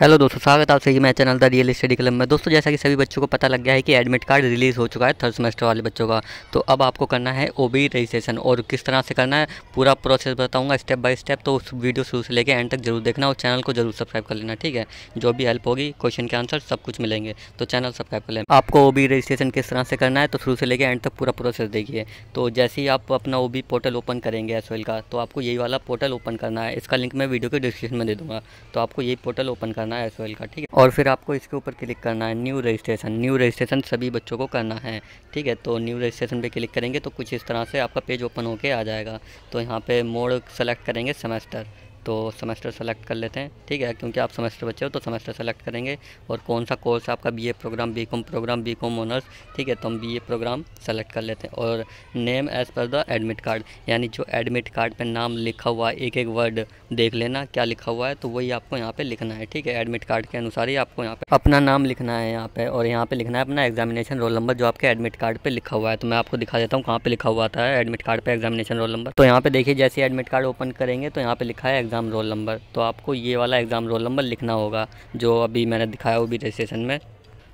hello दोस्तों स्वागत आप सही मैं channel the real study club में दोस्तों जैसा कि सभी बच्चों को पता लग गया है कि एडमिट कार्ड रिलीज़ हो चुका है थर्ड सेमेस्टर वाले बच्चों का तो अब आपको करना है ओबी रजिस्ट्रेशन और किस तरह से करना है पूरा प्रोसेस बताऊंगा स्टेप बाय स्टेप तो उस वीडियो शुरू से लेकर एंड तक जरूर देखना और चैनल को जरूर सब्सक्राइब कर लेना ठीक है जो भी हेल्प होगी क्वेश्चन के आंसर सब कुछ मिलेंगे तो चैनल सब्सक्राइब कर लेना आपको ओ रजिस्ट्रेशन किस तरह से करना है तो शुरू से लेकर एंड तक पूरा प्रोसेस देखिए तो जैसे ही आप अपना ओ पोर्टल ओपन करेंगे एस का तो आपको यही वाला पोर्टल ओपन करना है इसका लिंक मैं वीडियो के डिस्क्रिप्शन में दे दूँगा तो आपको यही पोर्टल ओपन करना करना है एस का ठीक है और फिर आपको इसके ऊपर क्लिक करना है न्यू रजिस्ट्रेशन न्यू रजिस्ट्रेशन सभी बच्चों को करना है ठीक है तो न्यू रजिस्ट्रेशन पे क्लिक करेंगे तो कुछ इस तरह से आपका पेज ओपन होके आ जाएगा तो यहाँ पे मोड सेलेक्ट करेंगे सेमेस्टर तो सेमेस्टर सेलेक्ट कर लेते हैं ठीक है क्योंकि आप सेमेस्टर बच्चे हो तो सेमेस्टर सेलेक्ट करेंगे और कौन सा कोर्स है आपका BA programme BCom programme BCom honours ठीक है तो हम बीए प्रोग्राम सेलेक्ट कर लेते हैं और name as per the admit card यानी जो एडमिट कार्ड पर नाम लिखा हुआ है एक एक वर्ड देख लेना क्या लिखा हुआ है तो वही आपको यहाँ पर लिखना है ठीक है एडमिट कार्ड के अनुसार ही आपको यहाँ पर अपना नाम लिखना है यहाँ पर और यहाँ पर लिखना है अपना एग्जामिनेशन रोल नंबर जो आपके एडमिट कार्ड पर लिखा हुआ है तो मैं आपको दिखा देता हूँ कहाँ पर लिखा हुआ था एडमिट कार्ड पर एग्जामिनेशन रोल नंबर तो यहाँ पर देखिए जैसे एडमिट कार्ड ओपन करेंगे तो यहाँ पर लिखा है एग्जाम एग्ज़ाम रोल नंबर तो आपको ये वाला एग्ज़ाम रोल नंबर लिखना होगा जो अभी मैंने दिखाया वो भी रजिस्ट्रेशन में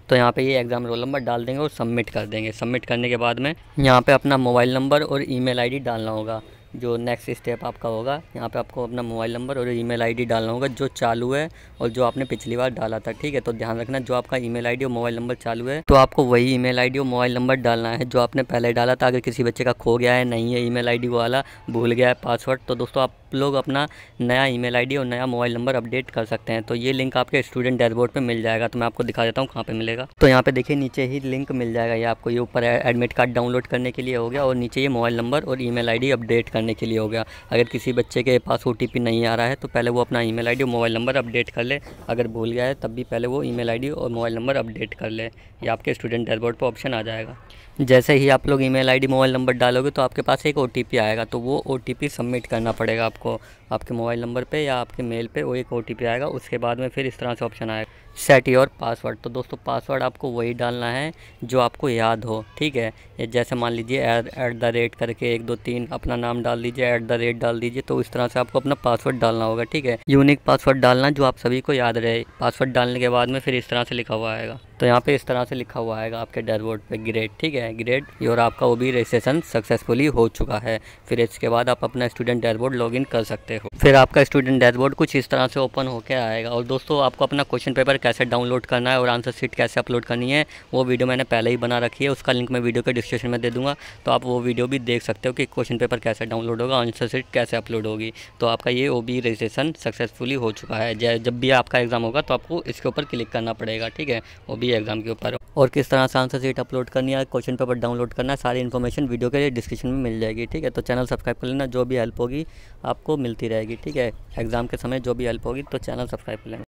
तो यहाँ पे ये एग्ज़ाम रोल नंबर डाल देंगे और सबमिट कर देंगे सबमिट करने के बाद में यहाँ पे अपना मोबाइल नंबर और ईमेल आईडी डालना होगा जो नेक्स्ट स्टेप आपका होगा यहाँ पे आपको अपना मोबाइल नंबर और ईमेल आईडी डालना होगा जो चालू है और जो आपने पिछली बार डाला था ठीक है तो ध्यान रखना जो आपका ईमेल आईडी और मोबाइल नंबर चालू है तो आपको वही ईमेल आईडी और मोबाइल नंबर डालना है जो आपने पहले डाला था अगर किसी बच्चे का खो गया है नहीं है ई मेल वाला भूल गया है पासवर्ड तो दोस्तों आप लोग अपना नया ई मेल और नया मोबाइल नंबर अपडेट कर सकते हैं तो ये लिंक आपके स्टूडेंट डैशबोर्ड पर मिल जाएगा तो मैं आपको दिखा देता हूँ कहाँ पर मिलेगा तो यहाँ पे देखिए नीचे ही लिंक मिल जाएगा ये आपको ये ऊपर एडमिट कार्ड डाउनलोड करने के लिए हो गया और नीचे ये मोबाइल नंबर और ई मेल अपडेट करना करने के लिए हो गया अगर किसी बच्चे के पास ओ नहीं आ रहा है तो पहले वो अपना ईमेल आईडी और मोबाइल नंबर अपडेट कर ले अगर भूल गया है तब भी पहले वो ईमेल आईडी और मोबाइल नंबर अपडेट कर ले या आपके स्टूडेंट डैशबोर्ड पर ऑप्शन आ जाएगा जैसे ही आप लोग ईमेल आईडी मोबाइल नंबर डालोगे तो आपके पास एक ओ आएगा तो वो ओ सबमिट करना पड़ेगा आपको आपके मोबाइल नंबर पे या आपके मेल पे वो एक ओ आएगा उसके बाद में फिर इस तरह से ऑप्शन आएगा सेट योर पासवर्ड तो दोस्तों पासवर्ड आपको वही डालना है जो आपको याद हो ठीक है जैसे मान लीजिए ऐट द रेट करके एक दो तीन अपना नाम डाल दीजिए ऐट द रेट डाल दीजिए तो इस तरह से आपको अपना पासवर्ड डालना होगा ठीक है यूनिक पासवर्ड डालना जो आप सभी को याद रहे पासवर्ड डालने के बाद में फिर इस तरह से लिखा हुआ आएगा तो यहाँ पे इस तरह से लिखा हुआ आएगा आपके डैशबोर्ड पे ग्रेड ठीक है ग्रेड और आपका वो भी रजिस्ट्रेशन सक्सेसफुली हो चुका है फिर इसके बाद आप अपना स्टूडेंट डैशबोर्ड लॉगिन कर सकते हो फिर आपका स्टूडेंट डैशबोर्ड कुछ इस तरह से ओपन होकर आएगा और दोस्तों आपको अपना क्वेश्चन पेपर कैसे डाउनलोड करना है और आंसर शीट कैसे अपलोड करनी है वो वीडियो मैंने पहले ही बना रखी है उसका लिंक मैं वीडियो के डिस्क्रिप्शन में दे दूँगा तो आप वो वीडियो भी देख सकते हो कि क्वेश्चन पेपर कैसे डाउनलोड होगा आंसर शीट कैसे अपलोड होगी तो आपका ये ओ रजिस्ट्रेशन सक्सेसफुली हो चुका है जब भी आपका एग्ज़ाम होगा तो आपको इसके ऊपर क्लिक करना पड़ेगा ठीक है ओ भी एग्जाम के ऊपर और किस तरह से आंसर सीट अपलोड करनी है क्वेश्चन पेपर डाउनलोड करना है सारी इन्फॉर्मेशन वीडियो के डिस्क्रिप्शन में मिल जाएगी ठीक है तो चैनल सब्सक्राइब कर लेना जो भी हेल्प होगी आपको मिलती रहेगी ठीक है एग्जाम के समय जो भी हेल्प होगी तो चैनल सब्सक्राइब कर लेना